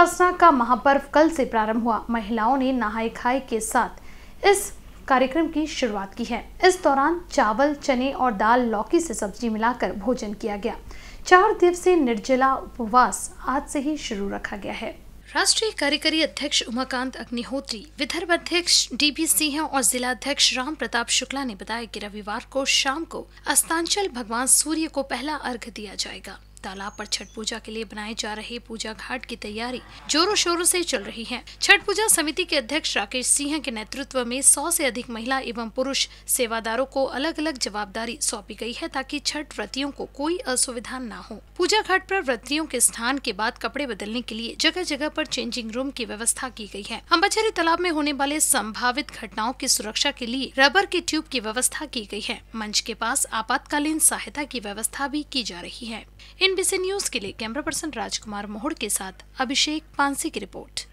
उपासना का महापर्व कल से प्रारंभ हुआ महिलाओं ने नहाए खाए के साथ इस कार्यक्रम की शुरुआत की है इस दौरान चावल चने और दाल लौकी से सब्जी मिलाकर भोजन किया गया चार दिवसीय निर्जला उपवास आज से ही शुरू रखा गया है राष्ट्रीय कार्यकारी अध्यक्ष उमाकांत अग्निहोत्री विदर्भ अध्यक्ष बी सिंह और जिला अध्यक्ष राम प्रताप शुक्ला ने बताया कि रविवार को शाम को अस्तांचल भगवान सूर्य को पहला अर्घ दिया जाएगा तालाब पर छठ पूजा के लिए बनाए जा रहे पूजा घाट की तैयारी जोरों शोरों से चल रही है छठ पूजा समिति के अध्यक्ष राकेश सिंह के नेतृत्व में सौ से अधिक महिला एवं पुरुष सेवादारों को अलग अलग जवाबदारी सौंपी गई है ताकि छठ व्रतियों को कोई असुविधा न हो पूजा घाट पर व्रतियों के स्थान के बाद कपड़े बदलने के लिए जगह जगह पर चेंजिंग रूम की व्यवस्था की गई है अम्बाचरी तालाब में होने वाले संभावित घटनाओं की सुरक्षा के लिए रबर के ट्यूब की व्यवस्था की गयी है मंच के पास आपातकालीन सहायता की व्यवस्था भी की जा रही है इन एनबीसी न्यूज के लिए कैमरा पर्सन राजकुमार मोहड़ के साथ अभिषेक पांसी की रिपोर्ट